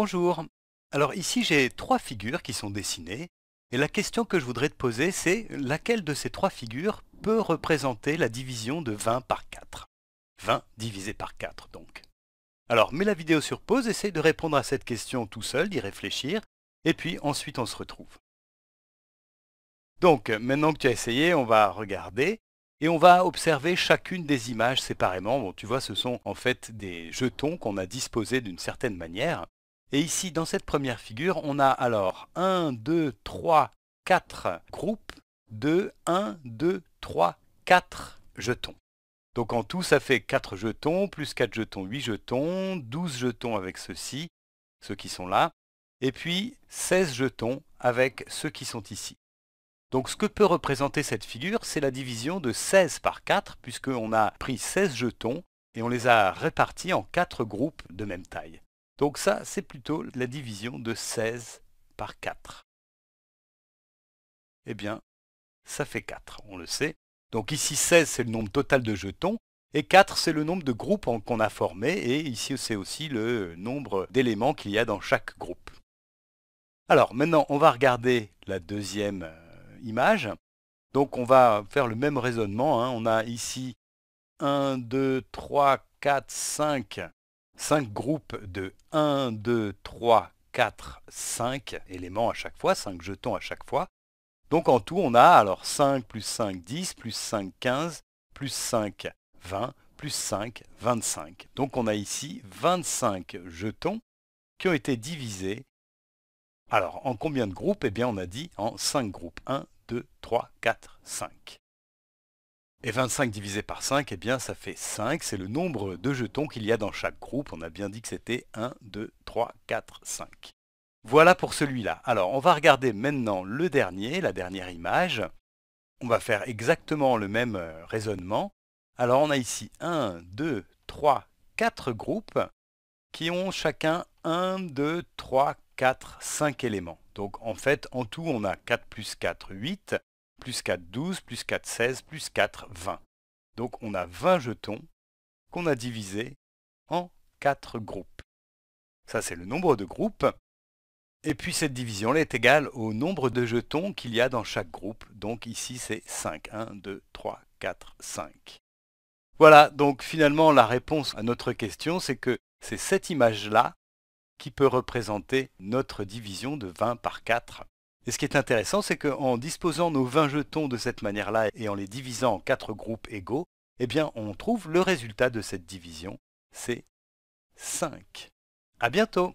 Bonjour. Alors ici j'ai trois figures qui sont dessinées et la question que je voudrais te poser c'est laquelle de ces trois figures peut représenter la division de 20 par 4 20 divisé par 4 donc. Alors mets la vidéo sur pause, essaye de répondre à cette question tout seul, d'y réfléchir et puis ensuite on se retrouve. Donc maintenant que tu as essayé, on va regarder et on va observer chacune des images séparément. Bon, tu vois, ce sont en fait des jetons qu'on a disposés d'une certaine manière. Et ici, dans cette première figure, on a alors 1, 2, 3, 4 groupes de 1, 2, 3, 4 jetons. Donc en tout, ça fait 4 jetons, plus 4 jetons, 8 jetons, 12 jetons avec ceux-ci, ceux qui sont là, et puis 16 jetons avec ceux qui sont ici. Donc ce que peut représenter cette figure, c'est la division de 16 par 4, puisqu'on a pris 16 jetons et on les a répartis en 4 groupes de même taille. Donc ça, c'est plutôt la division de 16 par 4. Eh bien, ça fait 4, on le sait. Donc ici, 16, c'est le nombre total de jetons. Et 4, c'est le nombre de groupes qu'on a formés. Et ici, c'est aussi le nombre d'éléments qu'il y a dans chaque groupe. Alors maintenant, on va regarder la deuxième euh, image. Donc on va faire le même raisonnement. Hein. On a ici 1, 2, 3, 4, 5 5 groupes de 1, 2, 3, 4, 5 éléments à chaque fois, 5 jetons à chaque fois. Donc en tout, on a alors 5 plus 5, 10, plus 5, 15, plus 5, 20, plus 5, 25. Donc on a ici 25 jetons qui ont été divisés. Alors en combien de groupes Eh bien on a dit en 5 groupes. 1, 2, 3, 4, 5. Et 25 divisé par 5, eh bien ça fait 5, c'est le nombre de jetons qu'il y a dans chaque groupe. On a bien dit que c'était 1, 2, 3, 4, 5. Voilà pour celui-là. Alors on va regarder maintenant le dernier, la dernière image. On va faire exactement le même euh, raisonnement. Alors on a ici 1, 2, 3, 4 groupes qui ont chacun 1, 2, 3, 4, 5 éléments. Donc en fait en tout on a 4 plus 4, 8 plus 4, 12, plus 4, 16, plus 4, 20. Donc on a 20 jetons qu'on a divisés en 4 groupes. Ça c'est le nombre de groupes. Et puis cette division là est égale au nombre de jetons qu'il y a dans chaque groupe. Donc ici c'est 5. 1, 2, 3, 4, 5. Voilà, donc finalement la réponse à notre question, c'est que c'est cette image-là qui peut représenter notre division de 20 par 4. Et ce qui est intéressant, c'est qu'en disposant nos 20 jetons de cette manière-là et en les divisant en 4 groupes égaux, eh bien, on trouve le résultat de cette division, c'est 5. A bientôt